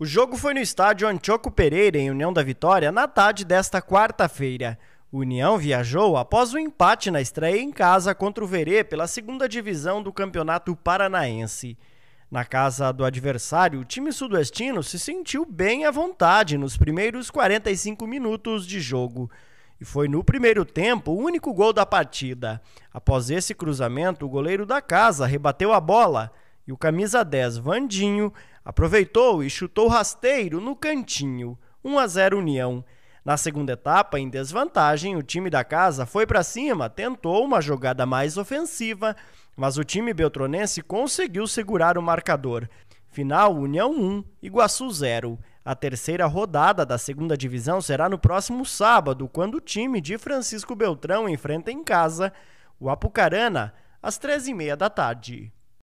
O jogo foi no estádio Antioco Pereira, em União da Vitória, na tarde desta quarta-feira. O União viajou após o um empate na estreia em casa contra o Verê pela segunda divisão do Campeonato Paranaense. Na casa do adversário, o time sudoestino se sentiu bem à vontade nos primeiros 45 minutos de jogo. E foi no primeiro tempo o único gol da partida. Após esse cruzamento, o goleiro da casa rebateu a bola e o camisa 10 Vandinho Aproveitou e chutou rasteiro no cantinho, 1 a 0 União. Na segunda etapa, em desvantagem, o time da casa foi para cima, tentou uma jogada mais ofensiva, mas o time beltronense conseguiu segurar o marcador. Final União 1, Iguaçu 0. A terceira rodada da segunda divisão será no próximo sábado, quando o time de Francisco Beltrão enfrenta em casa o Apucarana às 13h30 da tarde.